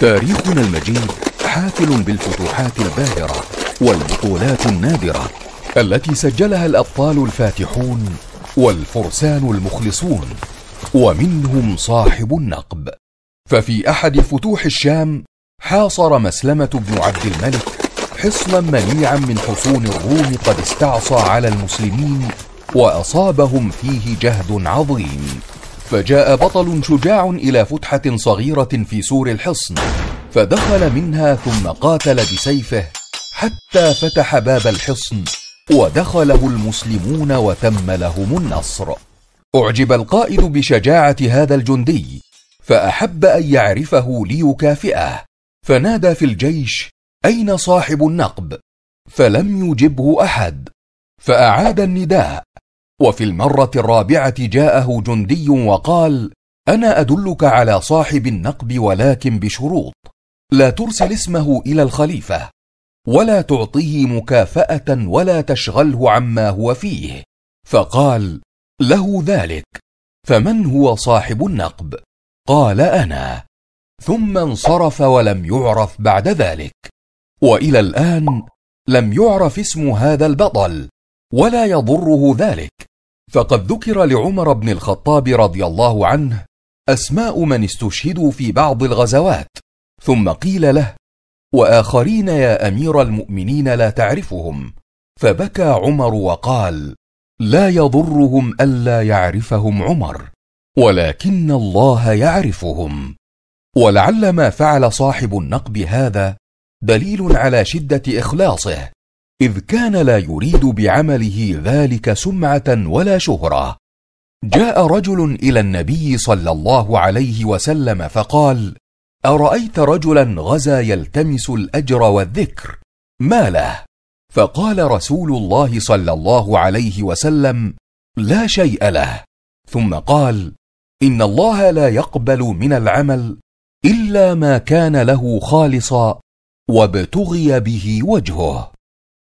تاريخنا المجيد حافل بالفتوحات الباهرة والبطولات النادرة التي سجلها الأبطال الفاتحون والفرسان المخلصون ومنهم صاحب النقب ففي أحد فتوح الشام حاصر مسلمة بن عبد الملك حصنا منيعا من حصون الروم قد استعصى على المسلمين وأصابهم فيه جهد عظيم فجاء بطل شجاع إلى فتحة صغيرة في سور الحصن فدخل منها ثم قاتل بسيفه حتى فتح باب الحصن ودخله المسلمون وتم لهم النصر أعجب القائد بشجاعة هذا الجندي فأحب أن يعرفه ليكافئه فنادى في الجيش أين صاحب النقب؟ فلم يجبه أحد فأعاد النداء وفي المرة الرابعة جاءه جندي وقال: أنا أدلك على صاحب النقب ولكن بشروط، لا ترسل اسمه إلى الخليفة، ولا تعطيه مكافأة ولا تشغله عما هو فيه. فقال: له ذلك، فمن هو صاحب النقب؟ قال: أنا. ثم انصرف ولم يعرف بعد ذلك، وإلى الآن لم يعرف اسم هذا البطل، ولا يضره ذلك فقد ذكر لعمر بن الخطاب رضي الله عنه اسماء من استشهدوا في بعض الغزوات ثم قيل له واخرين يا امير المؤمنين لا تعرفهم فبكى عمر وقال لا يضرهم الا يعرفهم عمر ولكن الله يعرفهم ولعل ما فعل صاحب النقب هذا دليل على شده اخلاصه اذ كان لا يريد بعمله ذلك سمعه ولا شهره جاء رجل الى النبي صلى الله عليه وسلم فقال ارايت رجلا غزا يلتمس الاجر والذكر ما له فقال رسول الله صلى الله عليه وسلم لا شيء له ثم قال ان الله لا يقبل من العمل الا ما كان له خالصا وابتغي به وجهه